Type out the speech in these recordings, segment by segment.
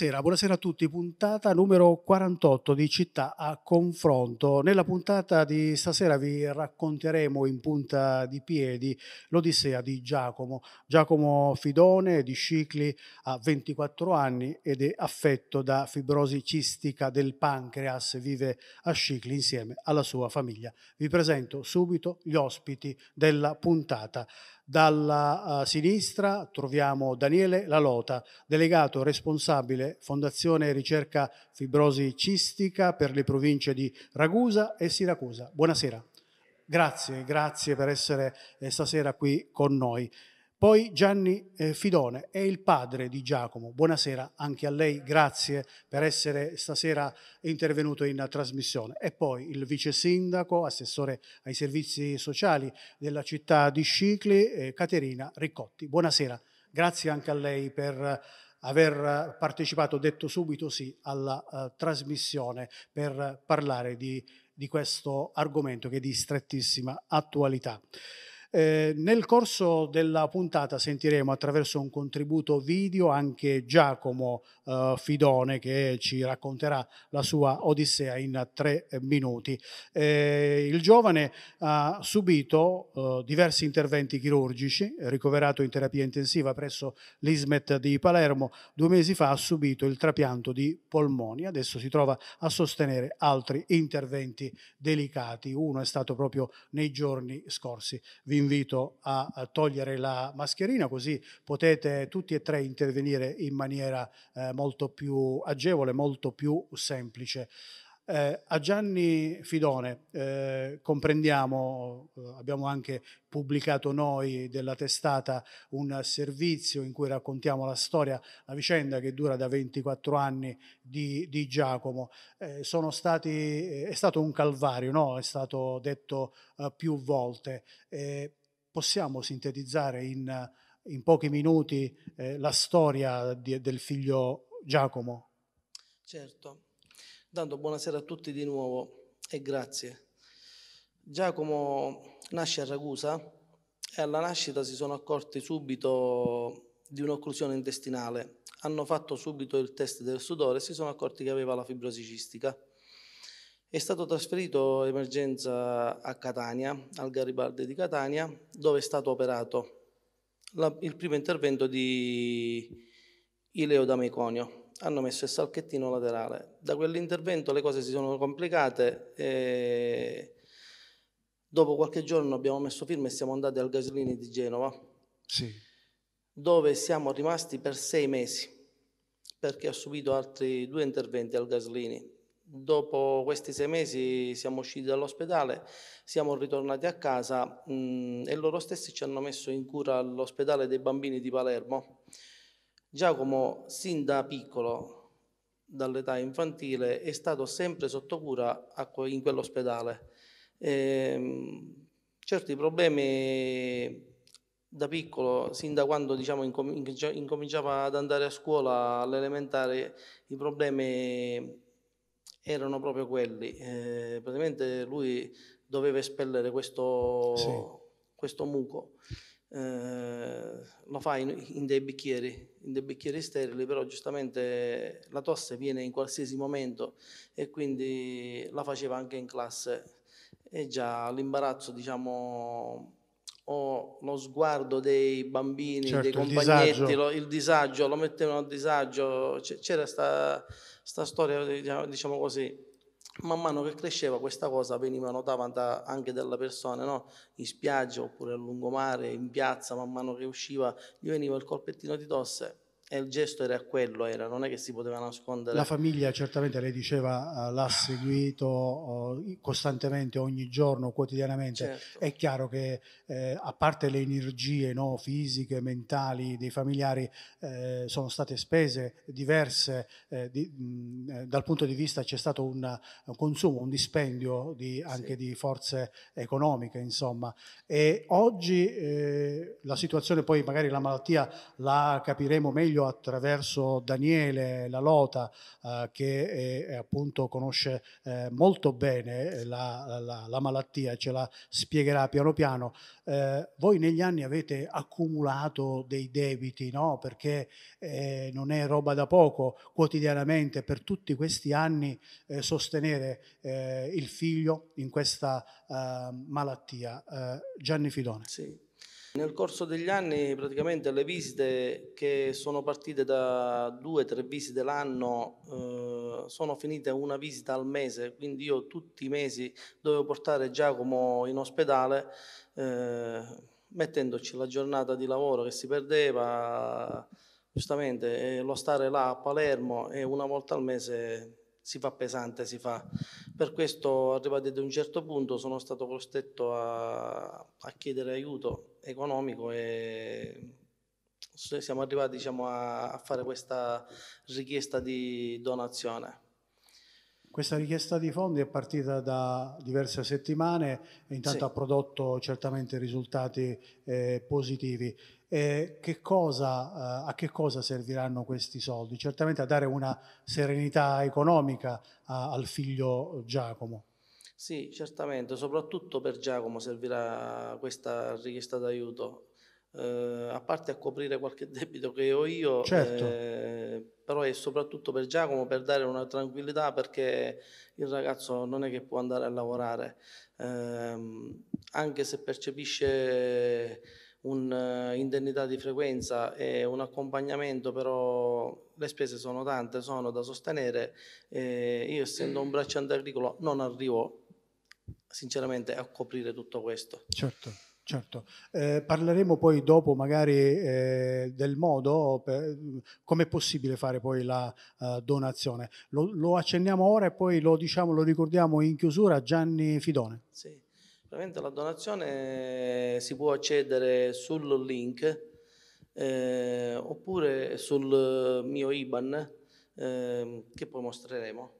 Buonasera, buonasera, a tutti. Puntata numero 48 di Città a confronto. Nella puntata di stasera vi racconteremo in punta di piedi l'Odissea di Giacomo. Giacomo Fidone di Scicli ha 24 anni ed è affetto da fibrosi cistica del pancreas. Vive a Scicli insieme alla sua famiglia. Vi presento subito gli ospiti della puntata. Dalla sinistra troviamo Daniele Lalota, delegato responsabile Fondazione Ricerca Fibrosi Cistica per le province di Ragusa e Siracusa. Buonasera. Grazie, grazie per essere eh, stasera qui con noi. Poi Gianni eh, Fidone è il padre di Giacomo. Buonasera anche a lei, grazie per essere stasera intervenuto in trasmissione. E poi il vice sindaco, assessore ai servizi sociali della città di Scicli, eh, Caterina Riccotti. Buonasera, grazie anche a lei per aver partecipato, detto subito sì, alla uh, trasmissione per parlare di, di questo argomento che è di strettissima attualità. Eh, nel corso della puntata sentiremo attraverso un contributo video anche Giacomo uh, Fidone che ci racconterà la sua Odissea in tre eh, minuti. Eh, il giovane ha subito uh, diversi interventi chirurgici, ricoverato in terapia intensiva presso l'ISMET di Palermo, due mesi fa ha subito il trapianto di polmoni, adesso si trova a sostenere altri interventi delicati, uno è stato proprio nei giorni scorsi. Vi invito a togliere la mascherina così potete tutti e tre intervenire in maniera eh, molto più agevole, molto più semplice. Eh, a Gianni Fidone eh, comprendiamo, eh, abbiamo anche pubblicato noi della testata un servizio in cui raccontiamo la storia, la vicenda che dura da 24 anni di, di Giacomo. Eh, stati, eh, è stato un calvario, no? è stato detto eh, più volte. possiamo sintetizzare in, in pochi minuti la storia di, del figlio Giacomo. Certo, dando buonasera a tutti di nuovo e grazie. Giacomo nasce a Ragusa e alla nascita si sono accorti subito di un'occlusione intestinale. Hanno fatto subito il test del sudore e si sono accorti che aveva la fibrosi cistica. È stato trasferito emergenza a Catania, al Garibaldi di Catania, dove è stato operato. La, il primo intervento di Ileo D'Amiconio. Hanno messo il salchettino laterale. Da quell'intervento le cose si sono complicate e dopo qualche giorno abbiamo messo firma e siamo andati al Gaslini di Genova, sì. dove siamo rimasti per sei mesi perché ha subito altri due interventi al Gasolini. Dopo questi sei mesi siamo usciti dall'ospedale, siamo ritornati a casa mh, mm, e loro stessi ci hanno messo in cura all'ospedale dei bambini di Palermo Giacomo, sin da piccolo, dall'età infantile, è stato sempre sotto cura in quell'ospedale. E, ehm, certi problemi da piccolo, sin da quando diciamo, incominciava ad andare a scuola all'elementare, i problemi erano proprio quelli. Eh, praticamente lui doveva espellere questo, sì. questo muco. Eh, lo fa in, in, dei bicchieri, in dei bicchieri sterili, però giustamente la tosse viene in qualsiasi momento e quindi la faceva anche in classe e già l'imbarazzo, diciamo, o lo sguardo dei bambini, certo, dei compagnetti, il disagio. Lo, il disagio, lo mettevano a disagio, c'era questa storia, diciamo, diciamo così, man mano che cresceva questa cosa veniva notata anche dalle persone no? in spiaggia oppure a lungomare, in piazza, man mano che usciva gli veniva il colpettino di tosse e il gesto era quello, era, non è che si poteva nascondere. La famiglia certamente, lei diceva, eh, l'ha ah. seguito eh, costantemente, ogni giorno, quotidianamente. Certo. È chiaro che eh, a parte le energie no, fisiche, mentali dei familiari, eh, sono state spese diverse. Eh, di, mh, eh, dal punto di vista c'è stato un, un consumo, un dispendio di, anche sì. di forze economiche, insomma. E oggi la situazione, poi magari la malattia la capiremo meglio Vangelo attraverso Daniele, la Lota, eh, che è, appunto conosce eh, molto bene eh, la, la, la, malattia, ce la spiegherà piano piano. Eh, voi negli anni avete accumulato dei debiti, no? perché eh, non è roba da poco, quotidianamente per tutti questi anni eh, sostenere il figlio in questa malattia. Gianni Fidone. Sì. Nel corso degli anni praticamente le visite che sono partite da due o tre visite l'anno eh, sono finite una visita al mese, quindi io tutti i mesi dovevo portare Giacomo in ospedale eh, mettendoci la giornata di lavoro che si perdeva, giustamente eh, lo stare là a Palermo e una volta al mese si fa pesante, si fa. Per questo, arrivati ad un certo punto, sono stato costretto a, a chiedere aiuto economico e siamo arrivati diciamo, a, a, fare questa richiesta di donazione. Questa richiesta di fondi è partita da diverse settimane e intanto sì. ha prodotto certamente risultati eh, positivi eh, che cosa, eh, a che cosa serviranno questi soldi? Certamente a dare una serenità economica a, al figlio Giacomo. Sì, certamente, soprattutto per Giacomo servirà questa richiesta d'aiuto, eh, a parte a coprire qualche debito che ho io, certo. Eh, però è soprattutto per Giacomo per dare una tranquillità perché il ragazzo non è che può andare a lavorare, ehm, anche se percepisce un'indennità eh, di frequenza e un accompagnamento, però le spese sono tante, sono da sostenere. Eh, io essendo un bracciante agricolo non arrivo sinceramente a coprire tutto questo. Certo. Certo, eh, parleremo poi dopo magari eh, del modo, come è possibile fare poi la uh, donazione. Lo, lo accenniamo ora e poi lo, diciamo, lo ricordiamo in chiusura Gianni Fidone. Sì. Praticamente la donazione si può accedere sul link eh, oppure sul mio IBAN eh, che poi mostreremo.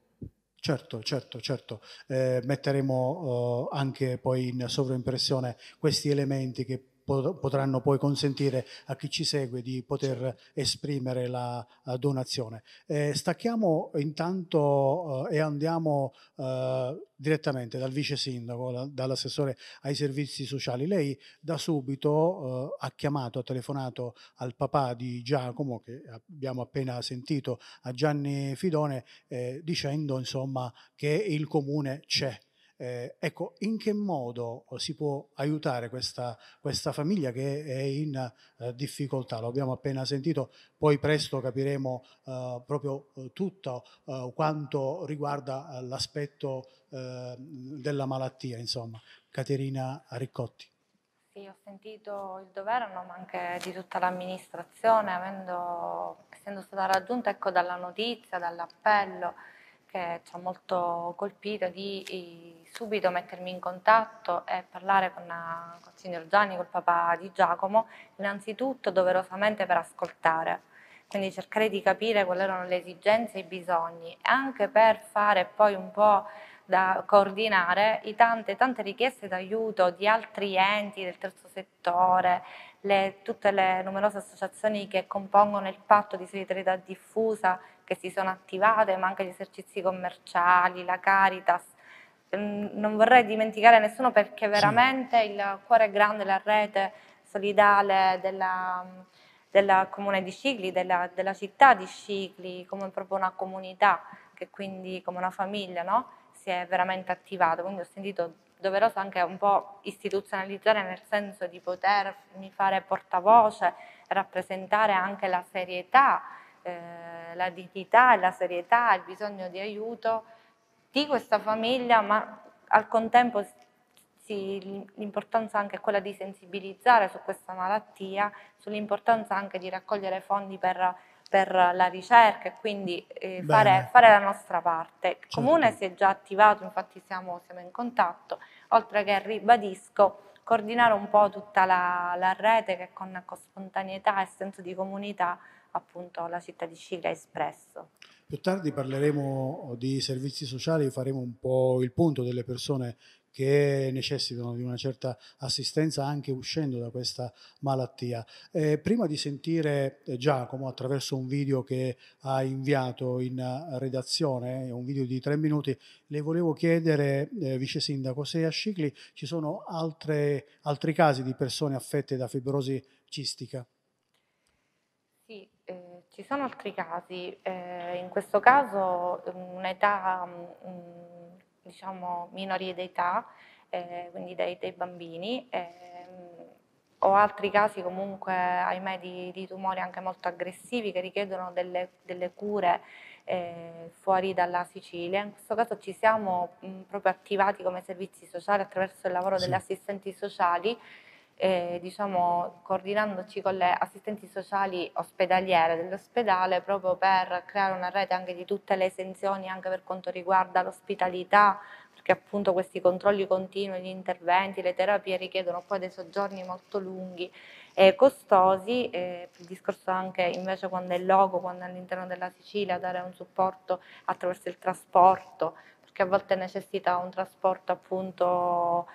Certo, certo, certo. Eh, metteremo oh, anche poi in sovraimpressione questi elementi che potranno poi consentire a chi ci segue di poter esprimere la donazione. Eh, stacchiamo intanto eh, e andiamo eh, direttamente dal vice sindaco, dall'assessore ai servizi sociali. Lei da subito eh, ha chiamato, ha telefonato al papà di Giacomo, che abbiamo appena sentito, a Gianni Fidone, eh, dicendo insomma che il comune c'è eh, ecco, in che modo eh, si può aiutare questa, questa famiglia che è in eh, difficoltà? Lo abbiamo appena sentito, poi presto capiremo eh, proprio eh, tutto eh, quanto riguarda l'aspetto della malattia, insomma. Caterina Riccotti. Sì, ho sentito il governo, ma anche di tutta l'amministrazione, avendo, essendo stata raggiunta ecco, dalla notizia, dall'appello perché ci ha molto colpito di subito mettermi in contatto e parlare con, con il signor Gianni, col papà di Giacomo, innanzitutto doverosamente per ascoltare, quindi cercare di capire quali erano le esigenze e i bisogni, anche per fare poi un po' da coordinare i tante, tante richieste d'aiuto di altri enti del terzo settore, le, tutte le numerose associazioni che compongono il patto di solidarietà diffusa che si sono attivate, ma anche gli esercizi commerciali, la Caritas. Ehm, non vorrei dimenticare nessuno perché veramente sì. il cuore grande, la rete solidale della, della comune di Scicli, della, della, città di Scicli, come proprio una comunità, che quindi come una famiglia no? si è veramente attivata. Quindi ho sentito doveroso anche un po' istituzionalizzare nel senso di potermi fare portavoce, rappresentare anche la serietà eh, la dignità, la serietà, il bisogno di aiuto di questa famiglia, ma al contempo sì, l'importanza anche è quella di sensibilizzare su questa malattia, sull'importanza anche di raccogliere fondi per, per la ricerca e quindi eh, fare, fare, la nostra parte. Il certo. comune si è già attivato, infatti siamo, siamo in contatto, oltre che ribadisco coordinare un po' tutta la, la rete che con, con spontaneità e senso di comunità appunto la città di Scila ha espresso. Più tardi parleremo oh, di servizi sociali, faremo un po' il punto delle persone che necessitano di una certa assistenza anche uscendo da questa malattia. Eh, prima di sentire eh, Giacomo attraverso un video che ha inviato in eh, redazione, un video di tre minuti, le volevo chiedere, eh, Vice Sindaco, se a Scicli ci sono altre, altri casi di persone affette da fibrosi cistica. Ci sono altri casi, eh, in questo caso mm, un'età mm, diciamo minori d'età, eh, quindi dei, dei bambini, eh, o altri casi comunque ahimè di, di, tumori anche molto aggressivi che richiedono delle, delle cure eh, fuori dalla Sicilia. In questo caso ci siamo mh, mm, proprio attivati come servizi sociali attraverso il lavoro sì. degli assistenti sociali eh, diciamo, coordinandoci con le assistenti sociali ospedaliere dell'ospedale proprio per creare una rete anche di tutte le esenzioni anche per quanto riguarda l'ospitalità, perché appunto questi controlli continui, gli interventi, le terapie richiedono poi dei soggiorni molto lunghi e costosi, eh, il discorso anche invece quando è loco, quando è all'interno della Sicilia, dare un supporto attraverso il trasporto, perché a volte necessita un trasporto appunto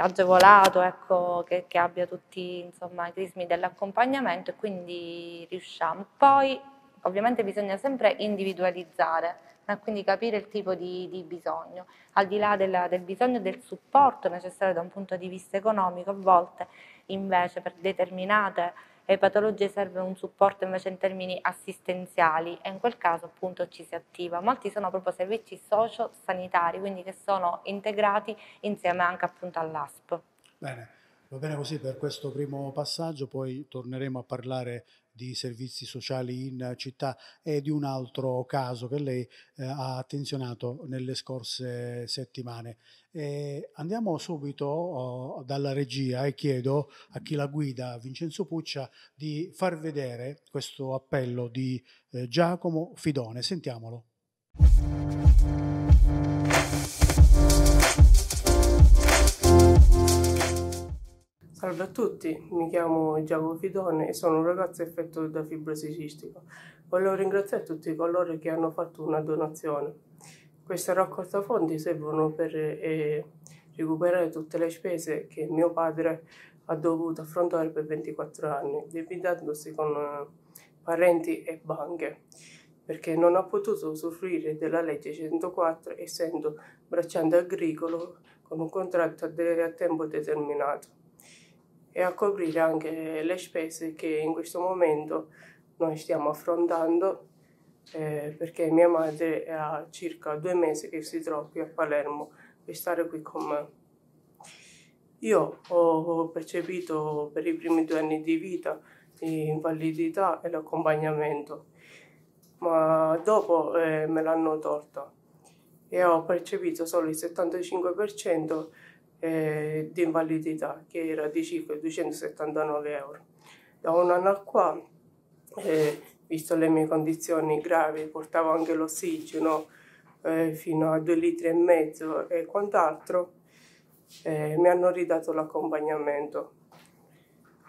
agevolato, ecco, che, che, abbia tutti insomma, i crismi dell'accompagnamento e quindi riusciamo. Poi ovviamente bisogna sempre individualizzare, eh, quindi capire il tipo di, di bisogno, al di là della, del bisogno del supporto necessario da un punto di vista economico, a volte invece per determinate alle patologie serve un supporto invece in termini assistenziali e in quel caso appunto ci si attiva. Molti sono proprio servizi socio-sanitari, quindi che sono integrati insieme anche appunto all'ASP. Bene. Va bene così per questo primo passaggio, poi torneremo a parlare di servizi sociali in città e di un altro caso che lei eh, ha attenzionato nelle scorse settimane. E andiamo subito oh, dalla regia e chiedo a chi la guida, Vincenzo Puccia, di far vedere questo appello di eh, Giacomo Fidone. Sentiamolo. Salve a tutti, mi chiamo Giacomo Fidone e sono un ragazzo affetto da fibrosi cistica. Volevo ringraziare tutti coloro che hanno fatto una donazione. Questa raccolta fondi servono per eh, recuperare tutte le spese che mio padre ha dovuto affrontare per 24 anni, debitandosi con eh, parenti e banche, perché non ha potuto usufruire della legge 104 essendo bracciante agricolo con un contratto a, a tempo determinato e a coprire anche le spese che in questo momento noi stiamo affrontando eh, perché mia madre è a circa due mesi che si trova qui a Palermo per stare qui con me. Io ho percepito per i primi due anni di vita l'invalidità e l'accompagnamento, ma dopo eh, me l'hanno tolta e ho percepito solo il 75% eh, di invalidità che era di circa 279 euro. Da un anno a qua, eh, visto le mie condizioni gravi, portavo anche l'ossigeno eh, fino a due litri e mezzo e quant'altro, eh, mi hanno ridato l'accompagnamento.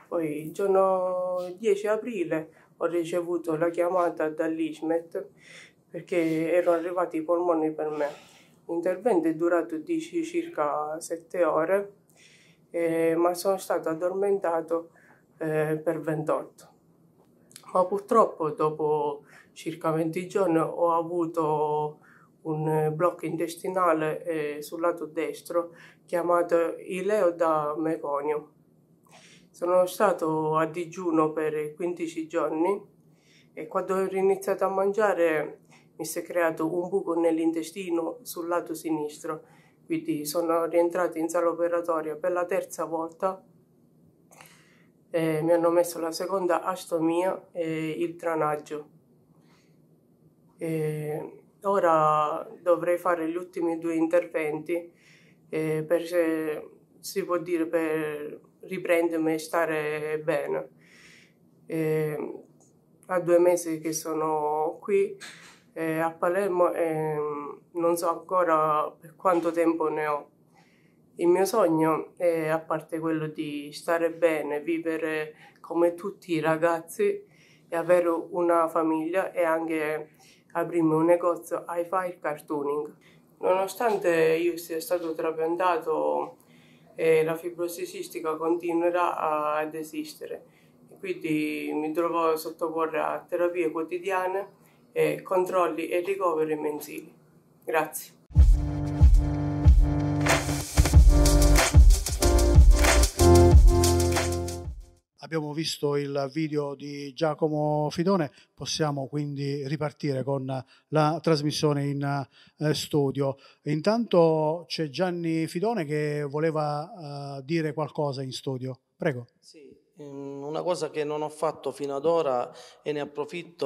Poi il giorno 10 aprile ho ricevuto la chiamata dall'ISMET perché erano arrivati i polmoni per me L'intervento è durato circa 7 ore, eh, ma sono stato addormentato eh, per 28. Ma purtroppo dopo circa 20 giorni ho avuto un blocco intestinale eh, sul lato destro chiamato ileo da meconio. Sono stato a digiuno per 15 giorni e quando ho iniziato a mangiare mi si è creato un buco nell'intestino sul lato sinistro, quindi sono rientrato in sala operatoria per la terza volta. mi hanno messo la seconda astomia e il tranaggio. E ora dovrei fare gli ultimi due interventi per, si può dire, per riprendermi e stare bene. Eh, a due mesi che sono qui eh, a Palermo e ehm, non so ancora per quanto tempo ne ho. Il mio sogno è, a parte quello di stare bene, vivere come tutti i ragazzi e avere una famiglia e anche aprirmi un negozio ai file cartooning. Nonostante io sia stato trapiantato, eh, la fibrosi cistica continuerà ad esistere. Quindi mi trovo a sottoporre a terapie quotidiane eh, controlli e ricoveri mensili. Grazie. Abbiamo visto il video di Giacomo Fidone, possiamo quindi ripartire con la trasmissione in eh, studio. Intanto c'è Gianni Fidone che voleva eh, dire qualcosa in studio. Prego. Sì, ehm, una cosa che non ho fatto fino ad ora e ne approfitto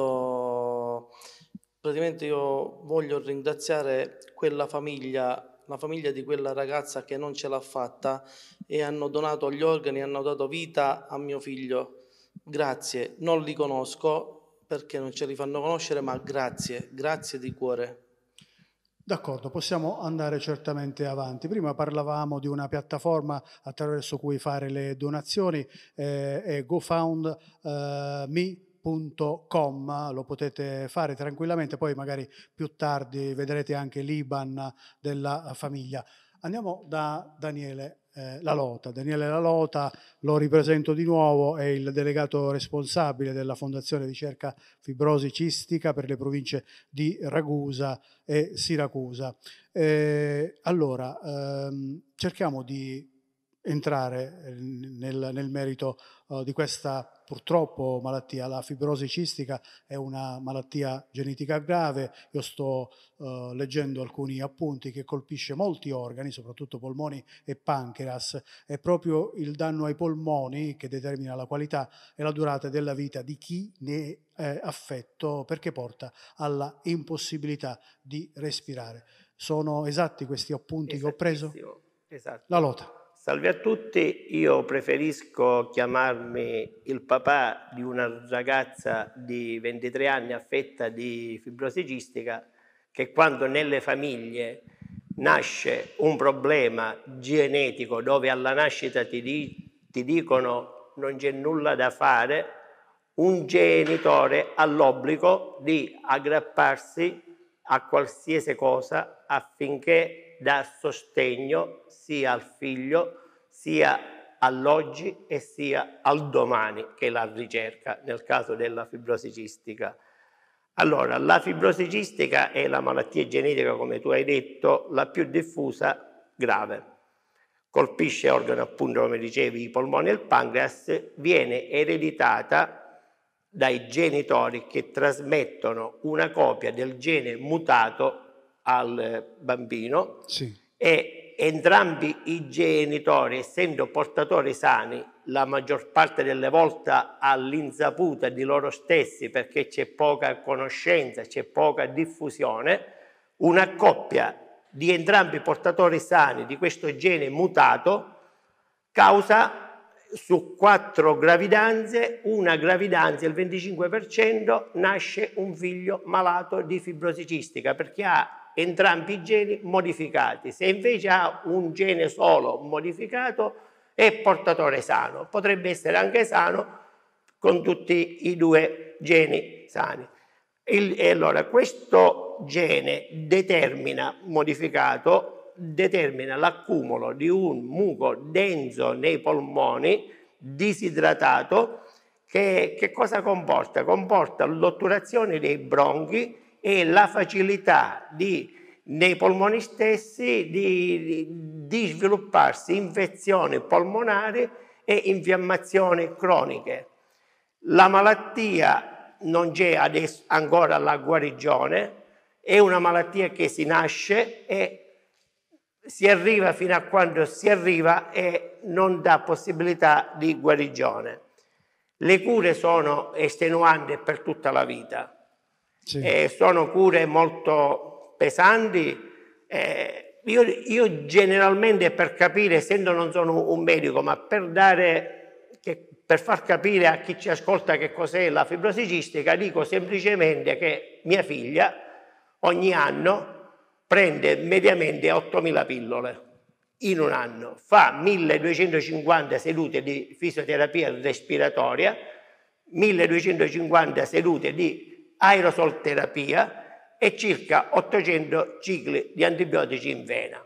Praticamente io voglio ringraziare quella famiglia la famiglia di quella ragazza che non ce l'ha fatta e hanno donato gli organi, hanno dato vita a mio figlio. Grazie, non li conosco perché non ce li fanno conoscere, ma grazie, grazie di cuore. D'accordo, possiamo andare certamente avanti. Prima parlavamo di una piattaforma attraverso cui fare le donazioni, eh, è GoFoundMe. eh, www.liban.com, lo potete fare tranquillamente, poi magari più tardi vedrete anche l'Iban della famiglia. Andiamo da Daniele eh, Lalota. Daniele Lalota, lo ripresento di nuovo, è il delegato responsabile della Fondazione Ricerca Fibrosi Cistica per le province di Ragusa e Siracusa. Eh, allora, ehm, cerchiamo di entrare eh, nel, nel merito eh, di questa purtroppo malattia. La fibrosi cistica è una malattia genetica grave, io sto eh, leggendo alcuni appunti che colpisce molti organi, soprattutto polmoni e pancreas. È proprio il danno ai polmoni che determina la qualità e la durata della vita di chi ne è affetto perché porta alla impossibilità di respirare. Sono esatti questi appunti che ho preso? Esatto. La lotta. Salve a tutti, io preferisco chiamarmi il papà di una ragazza di 23 anni affetta di fibrosicistica che quando nelle famiglie nasce un problema genetico dove alla nascita ti, di, ti dicono non c'è nulla da fare, un genitore ha l'obbligo di aggrapparsi a qualsiasi cosa affinché dà sostegno sia al figlio, sia all'oggi e sia al domani, che la ricerca nel caso della fibrosicistica. Allora, la fibrosicistica è la malattia genetica, come tu hai detto, la più diffusa grave. Colpisce organi, appunto, come dicevi, i polmoni e il pancreas, viene ereditata dai genitori che trasmettono una copia del gene mutato al bambino sì. e entrambi i genitori, essendo portatori sani, la maggior parte delle volte all'insaputa di loro stessi perché c'è poca conoscenza, c'è poca diffusione, una coppia di entrambi portatori sani di questo gene mutato causa su quattro gravidanze, una gravidanza, il 25%, nasce un figlio malato di fibrosicistica perché ha entrambi i geni modificati. Se invece ha un gene solo modificato, è portatore sano. Potrebbe essere anche sano con tutti i due geni sani. Il, e allora, questo gene determina, modificato, determina l'accumulo di un muco denso nei polmoni, disidratato, che, che cosa comporta? Comporta l'otturazione dei bronchi, e la facilità di, nei polmoni stessi di, di svilupparsi infezioni polmonari e infiammazioni croniche. La malattia non c'è adesso, ancora la guarigione, è una malattia che si nasce e si arriva fino a quando si arriva e non dà possibilità di guarigione. Le cure sono estenuanti per tutta la vita. Sì. Eh, sono cure molto pesanti. Eh, io, io, generalmente per capire, essendo non sono un medico, ma per, dare, che, per far capire a chi ci ascolta che cos'è la fibrosicistica, dico semplicemente che mia figlia ogni anno prende mediamente 8.000 pillole in un anno, fa 1250 sedute di fisioterapia respiratoria, 1250 sedute di aerosol terapia e circa 800 cicli di antibiotici in vena.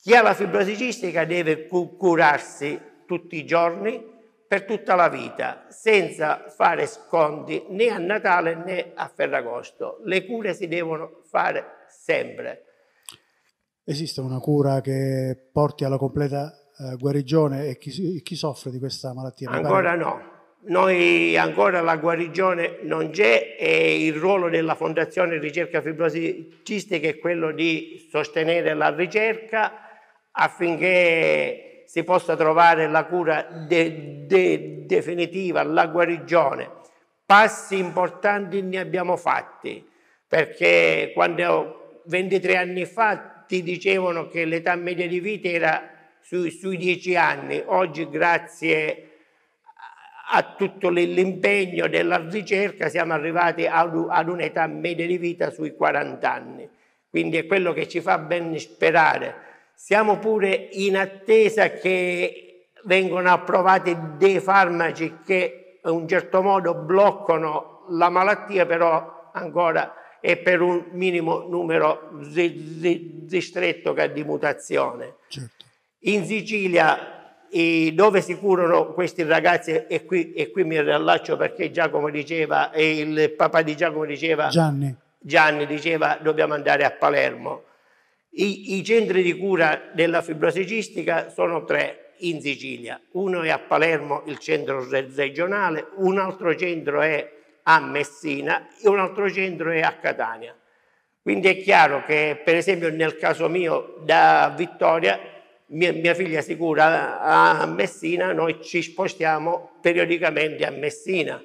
Chi ha la fibrosi cistica deve curarsi tutti i giorni per tutta la vita, senza fare sconti né a Natale né a Ferragosto. Le cure si devono fare sempre. Esiste una cura che porti alla completa eh, guarigione e chi, chi, soffre di questa malattia? Ancora pare... no. Noi ancora la guarigione non c'è e il ruolo della Fondazione Ricerca Fibrosi Cistica è quello di sostenere la ricerca affinché si possa trovare la cura de de definitiva, la guarigione. Passi importanti ne abbiamo fatti, perché quando 23 anni fa ti dicevano che l'età media di vita era su, sui 10 anni, oggi grazie a a tutto l'impegno della ricerca siamo arrivati ad un'età media di vita sui 40 anni. Quindi è quello che ci fa ben sperare. Siamo pure in attesa che vengano approvati dei farmaci che in un certo modo bloccano la malattia, però ancora è per un minimo numero ristretto che di mutazione. Certo. In Sicilia dove si curano questi ragazzi e qui, e qui mi riallaccio perché Giacomo diceva e il papà di Giacomo diceva Gianni, Gianni diceva dobbiamo andare a Palermo I, i centri di cura della fibrosicistica sono tre in Sicilia uno è a Palermo il centro regionale un altro centro è a Messina e un altro centro è a Catania quindi è chiaro che per esempio nel caso mio da Vittoria mia, mia figlia sicura a Messina, noi ci spostiamo periodicamente a Messina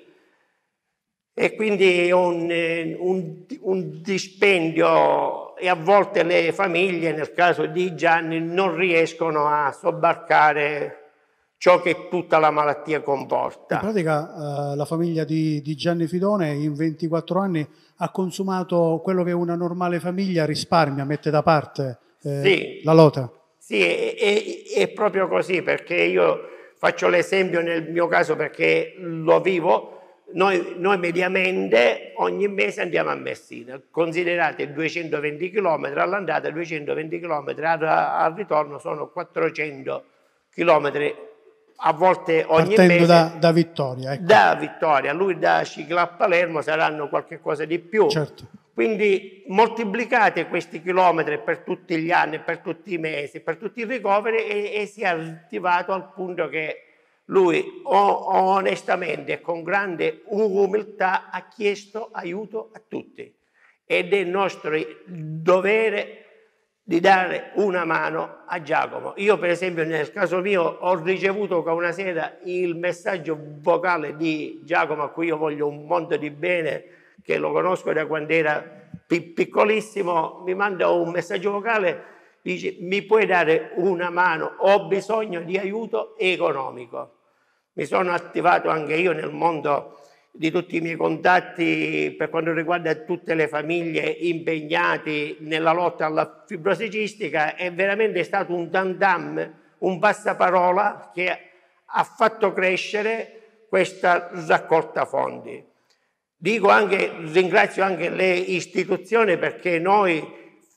e quindi è un, eh, un, un, dispendio e a volte le famiglie, nel caso di Gianni, non riescono a sobbarcare ciò che tutta la malattia comporta. In pratica eh, la famiglia di, di, Gianni Fidone in 24 anni ha consumato quello che una normale famiglia risparmia, mette da parte eh, sì. la lota. Sì, è, è, è proprio così, perché io faccio l'esempio nel mio caso perché lo vivo, noi, noi, mediamente ogni mese andiamo a Messina, considerate 220 km all'andata, 220 km al, al ritorno sono 400 km a volte ogni Partendo mese. Da, da Vittoria. Ecco. Da Vittoria, lui da Cicla a Palermo saranno qualche cosa di più. Certo. Quindi moltiplicate questi chilometri per tutti gli anni, per tutti i mesi, per tutti i ricoveri e, e si è attivato al punto che lui onestamente e con grande umiltà ha chiesto aiuto a tutti ed è nostro dovere di dare una mano a Giacomo. Io per esempio nel caso mio ho ricevuto una sera il messaggio vocale di Giacomo a cui io voglio un mondo di bene che lo conosco da quando era piccolissimo, mi manda un messaggio vocale, dice mi puoi dare una mano, ho bisogno di aiuto economico. Mi sono attivato anche io nel mondo di tutti i miei contatti per quanto riguarda tutte le famiglie impegnate nella lotta alla fibrosicistica, è veramente stato un tandam, un passaparola che ha fatto crescere questa raccolta fondi. Dico anche, ringrazio anche le istituzioni perché noi,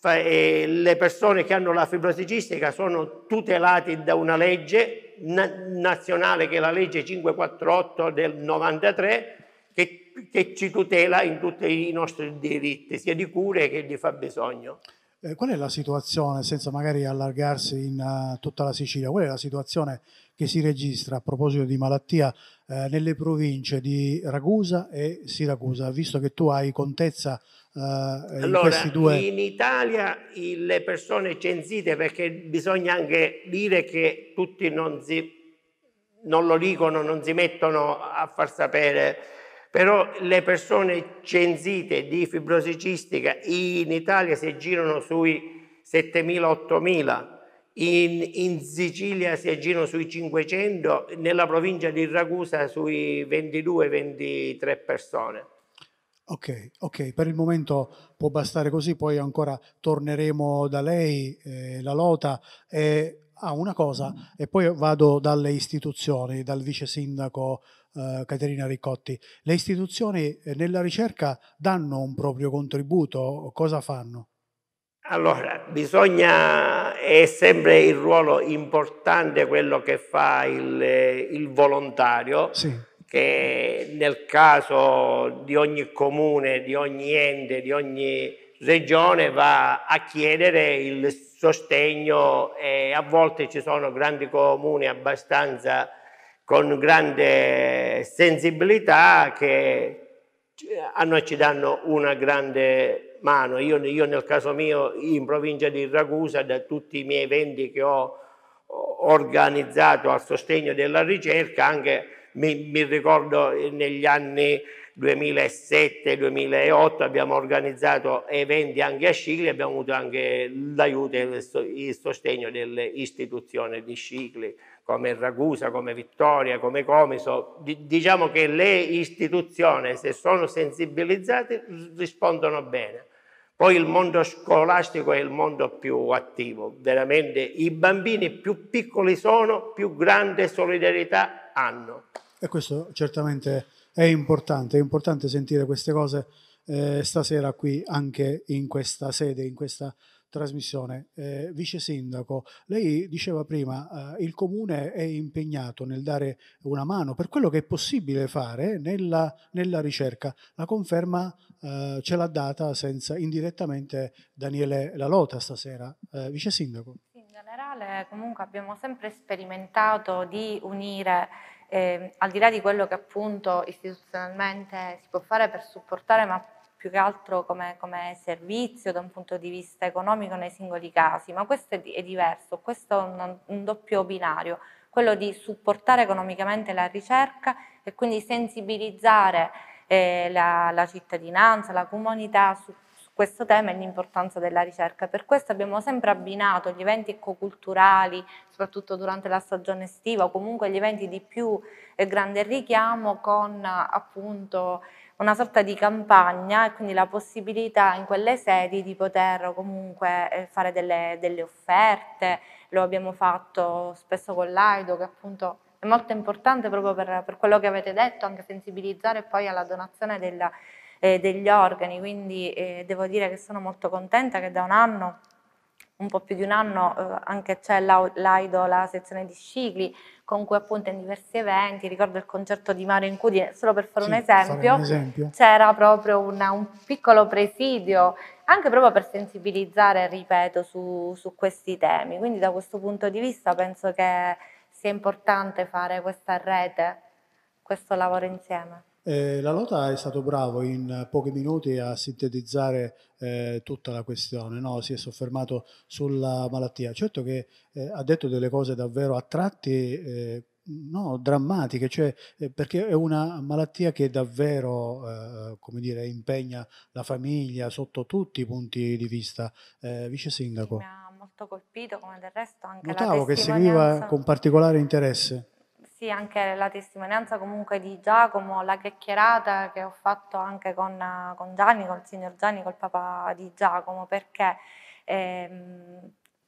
eh, le persone che hanno la fibrosicistica sono tutelati da una legge nazionale che è la legge 548 del 93 che, che ci tutela in tutti i nostri diritti, sia di cure che di fabbisogno. Eh, qual è la situazione, senza magari allargarsi in uh, tutta la Sicilia, qual è la situazione che si registra a proposito di malattia eh, nelle province di Ragusa e Siracusa, visto che tu hai contezza eh, allora, in due... in Italia le persone censite, perché bisogna anche dire che tutti non, si, non lo dicono, non si mettono a far sapere però le persone censite di fibrosicistica in Italia si girano sui 7.000-8.000 in, in, Sicilia si aggirano sui 500, nella provincia di Ragusa sui 22-23 persone. Ok, ok, per il momento può bastare così, poi ancora torneremo da lei, eh, la Lota. Eh, ah, una cosa, e poi vado dalle istituzioni, dal vice sindaco eh, Caterina Riccotti. Le istituzioni eh, nella ricerca danno un proprio contributo, cosa fanno? Allora, bisogna, è sempre il ruolo importante quello che fa il, il volontario, sì. che nel caso di ogni comune, di ogni ente, di ogni regione va a chiedere il sostegno e a volte ci sono grandi comuni abbastanza con grande sensibilità che a noi ci danno una grande mano. Io, io nel caso mio in provincia di Ragusa, da tutti i miei eventi che ho organizzato a sostegno della ricerca, anche mi, mi ricordo negli anni 2007-2008 abbiamo organizzato eventi anche a Scicli, abbiamo avuto anche l'aiuto e il sostegno delle istituzioni di Scicli, come Ragusa, come Vittoria, come Comiso. Diciamo che le istituzioni, se sono sensibilizzate, rispondono bene. Poi il mondo scolastico è il mondo più attivo, veramente i bambini più piccoli sono, più grande solidarietà hanno. E questo certamente è importante, è importante sentire queste cose eh, stasera qui, anche in questa sede, in questa trasmissione. Eh, Vice Sindaco, lei diceva prima, eh, il Comune è impegnato nel dare una mano per quello che è possibile fare nella, nella ricerca. La conferma eh, ce l'ha data senza, indirettamente Daniele Lalota stasera, eh, vice sindaco. In generale comunque abbiamo sempre sperimentato di unire eh, al di là di quello che appunto istituzionalmente si può fare per supportare, ma più che altro come, come servizio da un punto di vista economico nei singoli casi, ma questo è, è diverso, questo è un, un, doppio binario, quello di supportare economicamente la ricerca e quindi sensibilizzare eh, la, la, cittadinanza, la comunità su, su questo tema e l'importanza della ricerca. Per questo abbiamo sempre abbinato gli eventi ecoculturali, soprattutto durante la stagione estiva, o comunque gli eventi di più eh, grande richiamo con appunto una sorta di campagna e quindi la possibilità in quelle sedi di poter comunque eh, fare delle, delle offerte, lo abbiamo fatto spesso con l'AIDO che appunto è molto importante proprio per, per quello che avete detto, anche sensibilizzare poi alla donazione della, eh, degli organi, quindi eh, devo dire che sono molto contenta che da un anno un po' più di un anno eh, anche c'è l'AIDO, la sezione di Scicli, con cui appunto in diversi eventi, ricordo il concerto di Mario Incudine, eh, solo per fare sì, un esempio, esempio. c'era proprio una, un piccolo presidio, anche proprio per sensibilizzare, ripeto, su, su questi temi. Quindi da questo punto di vista penso che sia importante fare questa rete, questo lavoro insieme. Eh, la Lota è stato bravo in pochi minuti a sintetizzare eh, tutta la questione, no? si è soffermato sulla malattia. Certo che eh, ha detto delle cose davvero a tratti eh, no, drammatiche, cioè, eh, perché è una malattia che davvero eh, dire, impegna la famiglia sotto tutti i punti di vista. vice Sindaco. No molto colpito, come del resto anche Notavo la testimonianza. che seguiva con particolare interesse. Sì, anche la testimonianza comunque di Giacomo, la chiacchierata che ho fatto anche con, con Gianni, col signor Gianni, col papà di Giacomo, perché ehm,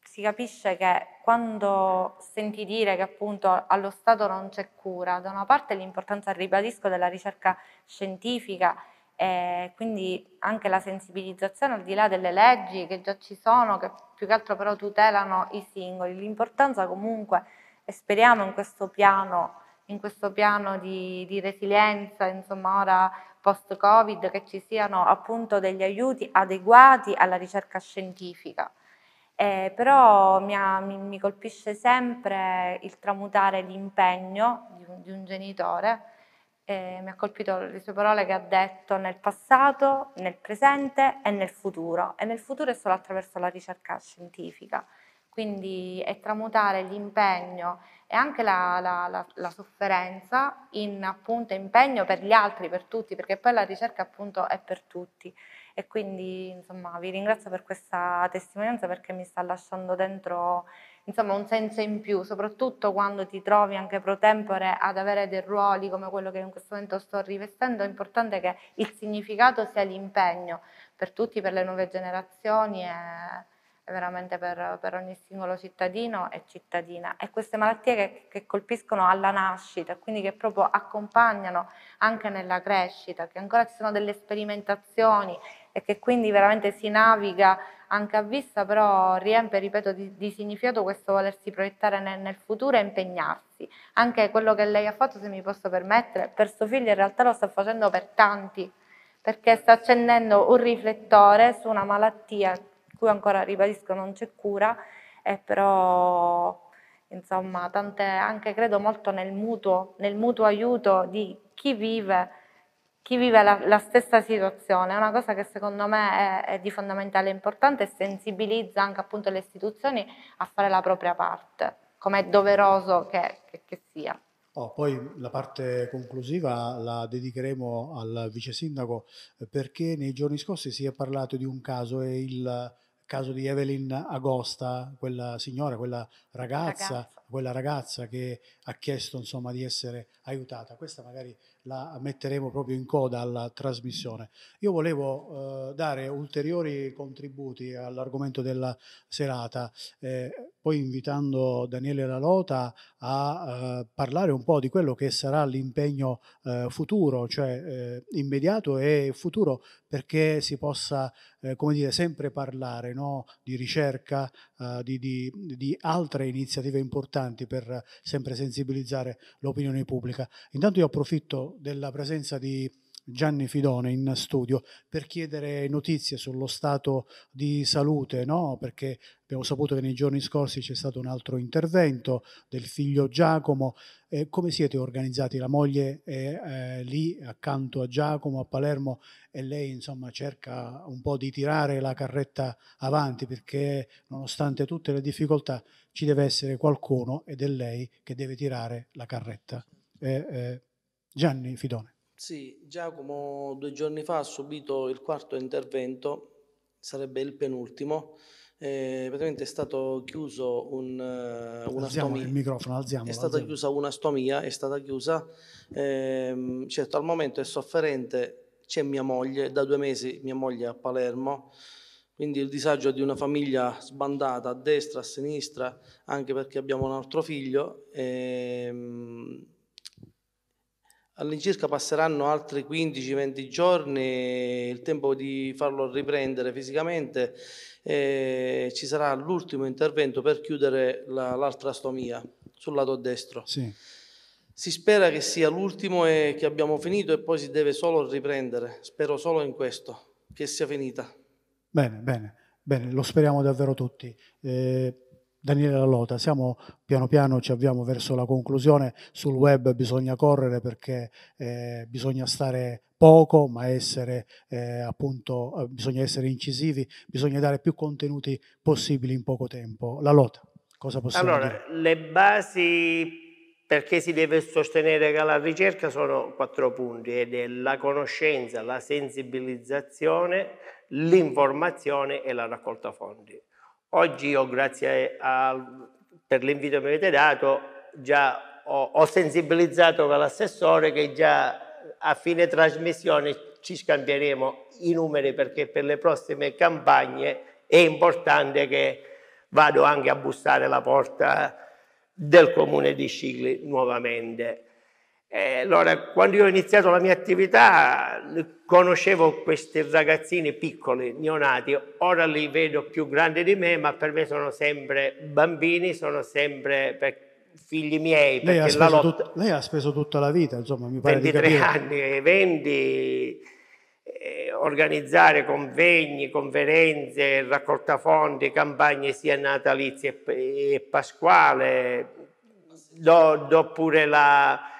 si capisce che quando senti dire che appunto allo Stato non c'è cura, da una parte l'importanza, ribadisco, della ricerca scientifica, e eh, quindi anche la sensibilizzazione al di là delle leggi che già ci sono, che più che altro però tutelano i singoli. L'importanza comunque, e speriamo in questo piano, in questo piano di, di resilienza, insomma ora post-Covid, che ci siano appunto degli aiuti adeguati alla ricerca scientifica. Eh, però mi, ha, mi, mi, colpisce sempre il tramutare l'impegno di un, di un genitore eh, mi ha colpito le sue parole che ha detto nel passato, nel presente e nel futuro. E nel futuro è solo attraverso la ricerca scientifica. Quindi è tramutare l'impegno e anche la, la, la, la sofferenza in appunto, impegno per gli altri, per tutti, perché poi la ricerca appunto è per tutti. E quindi insomma vi ringrazio per questa testimonianza perché mi sta lasciando dentro insomma un senso in più, soprattutto quando ti trovi anche pro tempore ad avere dei ruoli come quello che in questo momento sto rivestendo, è importante che il significato sia l'impegno per tutti, per le nuove generazioni e veramente per, per ogni singolo cittadino e cittadina. E queste malattie che, che colpiscono alla nascita, quindi che proprio accompagnano anche nella crescita, che ancora ci sono delle sperimentazioni e che quindi veramente si naviga anche a vista, però riempie, ripeto, di, di significato questo volersi proiettare nel, nel, futuro e impegnarsi. Anche quello che lei ha fatto, se mi posso permettere, per suo figlio in realtà lo sta facendo per tanti, perché sta accendendo un riflettore su una malattia cui ancora, ribadisco, non c'è cura, e però insomma, tante, anche credo molto nel mutuo, nel mutuo aiuto di chi vive chi vive la, la, stessa situazione. È una cosa che secondo me è, è di fondamentale importanza e sensibilizza anche appunto le istituzioni a fare la propria parte, come è doveroso che, che, che sia. Oh, poi la parte conclusiva la dedicheremo al vice sindaco eh, perché nei giorni scorsi si è parlato di un caso e il caso di Evelyn Agosta, quella signora, quella ragazza, ragazza. Quella ragazza che ha chiesto insomma, di essere aiutata. Questa magari la metteremo proprio in coda alla trasmissione. Io volevo eh, dare ulteriori contributi all'argomento della serata. Eh, poi invitando Daniele Lalota a eh, parlare un po' di quello che sarà l'impegno eh, futuro, cioè eh, immediato e futuro perché si possa eh, come dire, sempre parlare no? di ricerca, eh, di, di, di, altre iniziative importanti per sempre sensibilizzare l'opinione pubblica. Intanto io approfitto della presenza di Gianni Fidone in studio per chiedere notizie sullo stato di salute, no? perché abbiamo saputo che nei giorni scorsi c'è stato un altro intervento del figlio Giacomo. Eh, come siete organizzati? La moglie è eh, lì accanto a Giacomo a Palermo e lei insomma cerca un po' di tirare la carretta avanti perché nonostante tutte le difficoltà ci deve essere qualcuno ed è lei che deve tirare la carretta. Eh, eh Gianni Fidone. Sì, Giacomo due giorni fa ha subito il quarto intervento, sarebbe il penultimo. Eh, praticamente è stato chiuso un, uh, una stomia. Il microfono, alziamo. È stata alziamo. chiusa una stomia, è stata chiusa. Ehm, certo, al momento è sofferente, c'è mia moglie, da due mesi mia moglie è a Palermo, quindi il disagio di una famiglia sbandata a destra, a sinistra, anche perché abbiamo un altro figlio. Ehm, All'incirca passeranno altri 15-20 giorni, il tempo di farlo riprendere fisicamente e ci sarà l'ultimo intervento per chiudere l'altrastomia la, sul lato destro. Sì. Si spera che sia l'ultimo e che abbiamo finito e poi si deve solo riprendere. Spero solo in questo, che sia finita. Bene, bene, bene, lo speriamo davvero tutti. Eh, Daniele Lallota, siamo piano piano, ci avviamo verso la conclusione, sul web bisogna correre perché eh, bisogna stare poco, ma essere, eh, appunto, eh, bisogna essere incisivi, bisogna dare più contenuti possibili in poco tempo. La lotta, cosa possiamo allora, dire? Allora, le basi perché si deve sostenere la ricerca sono quattro punti ed è la conoscenza, la sensibilizzazione, l'informazione e la raccolta fondi. Oggi io, grazie a, per l'invito che mi avete dato, già ho, ho sensibilizzato con l'assessore che già a fine trasmissione ci scambieremo i numeri perché per le prossime campagne è importante che vado anche a bussare la porta del comune di Scicli nuovamente. E eh, allora, quando io ho iniziato la mia attività, conoscevo questi ragazzini piccoli, neonati, ora li vedo più grandi di me, ma per me sono sempre bambini, sono sempre figli miei. Lei ha, speso, lotta... tut... lei ha speso tutta la vita, insomma, mi pare 23 anni, eventi, eh, organizzare convegni, conferenze, raccolta fondi, campagne sia natalizie e, e pasquale, do, do pure la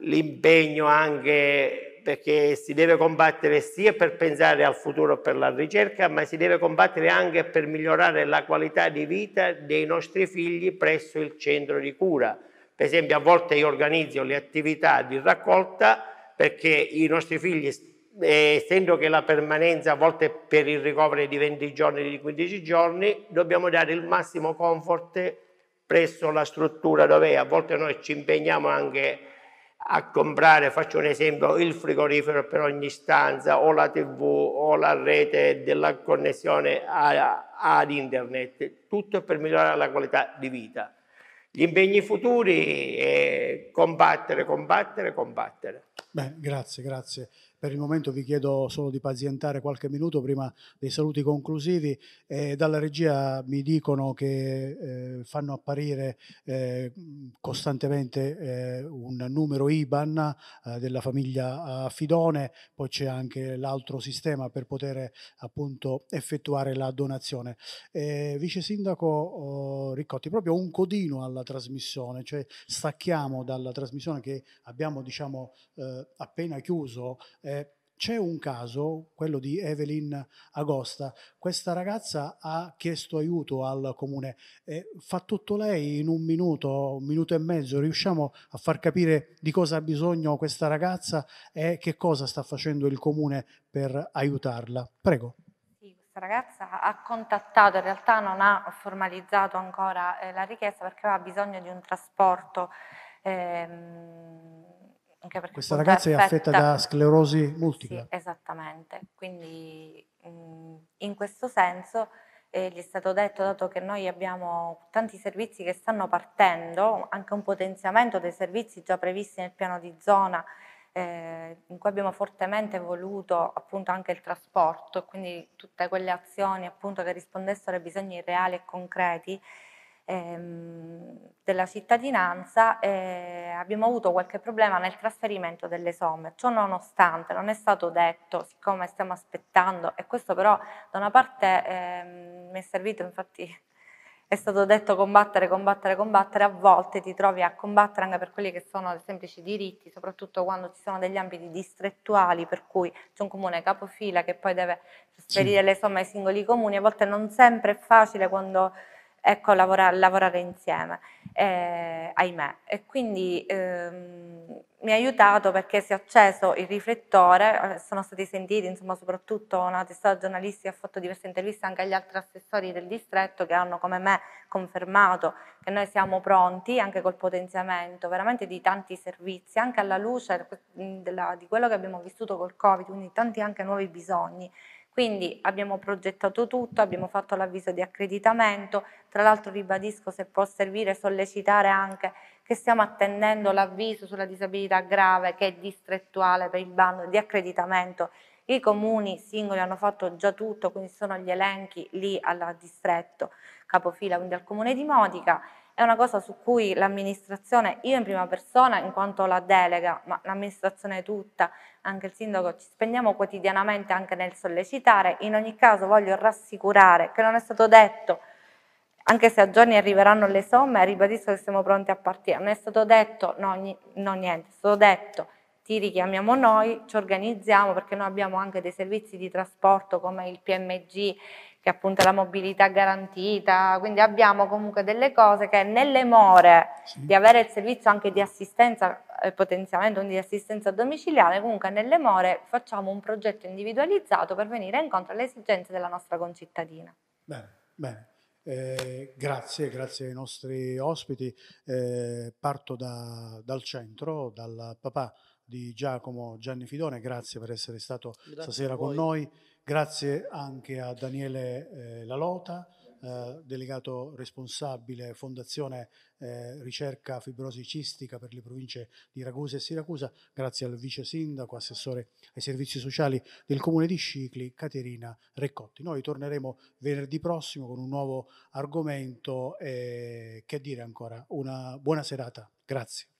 l'impegno anche perché si deve combattere sia per pensare al futuro per la ricerca, ma si deve combattere anche per migliorare la qualità di vita dei nostri figli presso il centro di cura. Per esempio a volte io organizzo le attività di raccolta perché i nostri figli, eh, essendo che la permanenza a volte per il ricovero è di 20 giorni e di 15 giorni, dobbiamo dare il massimo comfort presso la struttura dove a volte noi ci impegniamo anche a a comprare, faccio un esempio, il frigorifero per ogni stanza o la tv o la rete della connessione a, a, ad internet, tutto per migliorare la qualità di vita. Gli impegni futuri è eh, combattere, combattere, combattere. Beh, grazie, grazie. Per il momento vi chiedo solo di pazientare qualche minuto prima dei saluti conclusivi. Eh, dalla regia mi dicono che eh, fanno apparire eh, costantemente eh, un numero IBAN eh, della famiglia Fidone, poi c'è anche l'altro sistema per poter appunto effettuare la donazione. Vice Sindaco oh, Riccotti, proprio un codino alla trasmissione, cioè stacchiamo dalla trasmissione che abbiamo diciamo eh, appena chiuso eh, c'è un caso, quello di Evelyn Agosta, questa ragazza ha chiesto aiuto al comune, eh, fa tutto lei in un minuto, un minuto e mezzo, riusciamo a far capire di cosa ha bisogno questa ragazza e che cosa sta facendo il comune per aiutarla. Prego Sì, questa ragazza ha contattato, in realtà non ha formalizzato ancora eh, la richiesta perché aveva bisogno di un trasporto ehm, questa ragazza è affetta, da sclerosi multipla. Sì, esattamente. Quindi mm, in questo senso eh, gli è stato detto, dato che noi abbiamo tanti servizi che stanno partendo, anche un potenziamento dei servizi già previsti nel piano di zona, eh, in cui abbiamo fortemente voluto appunto anche il trasporto, quindi tutte quelle azioni appunto che rispondessero ai bisogni reali e concreti ehm, della cittadinanza eh, abbiamo avuto qualche problema nel trasferimento delle somme. Ciò nonostante non è stato detto, siccome stiamo aspettando, e questo però da una parte ehm, mi è servito infatti è stato detto combattere, combattere, combattere, a volte ti trovi a combattere anche per quelli che sono semplici diritti, soprattutto quando ci sono degli ambiti distrettuali per cui c'è un comune capofila che poi deve trasferire sì. le somme ai singoli comuni, a volte non sempre è facile quando ecco, lavorare, lavorare insieme, eh, ahimè. E quindi ehm, mi ha aiutato perché si è acceso il riflettore, eh, sono stati sentiti, insomma, soprattutto una testata giornalistica ha fatto diverse interviste anche agli altri assessori del distretto che hanno come me confermato che noi siamo pronti anche col potenziamento veramente di tanti servizi, anche alla luce mm, della, di quello che abbiamo vissuto col Covid, quindi tanti anche nuovi bisogni quindi abbiamo progettato tutto, abbiamo fatto l'avviso di accreditamento, tra l'altro ribadisco se può servire sollecitare anche che stiamo attendendo l'avviso sulla disabilità grave che è distrettuale per il bando di accreditamento. I comuni singoli hanno fatto già tutto, quindi sono gli elenchi lì al distretto capofila, quindi al comune di Modica è una cosa su cui l'amministrazione, io in prima persona, in quanto la delega, ma l'amministrazione tutta, anche il sindaco, ci spendiamo quotidianamente anche nel sollecitare. In ogni caso voglio rassicurare che non è stato detto, anche se a giorni arriveranno le somme, ribadisco che siamo pronti a partire. Non è stato detto, no, no niente, è stato detto ti richiamiamo noi, ci organizziamo perché noi abbiamo anche dei servizi di trasporto come il PMG che è appunto la mobilità garantita, quindi abbiamo comunque delle cose che nelle more sì. di avere il servizio anche di assistenza, eh, potenzialmente di assistenza domiciliare, comunque nelle more facciamo un progetto individualizzato per venire incontro alle esigenze della nostra concittadina. Bene, bene. Eh, grazie, grazie ai nostri ospiti. Eh, parto da, dal centro, dal papà di Giacomo Gianni Fidone, grazie per essere stato grazie stasera con noi Grazie anche a Daniele eh, Lalota, eh, delegato responsabile Fondazione eh, Ricerca Fibrosi Cistica per le province di Ragusa e Siracusa, grazie al vice sindaco, assessore ai servizi sociali del comune di Scicli, Caterina Reccotti. Noi torneremo venerdì prossimo con un nuovo argomento e eh, che dire ancora, una buona serata, grazie.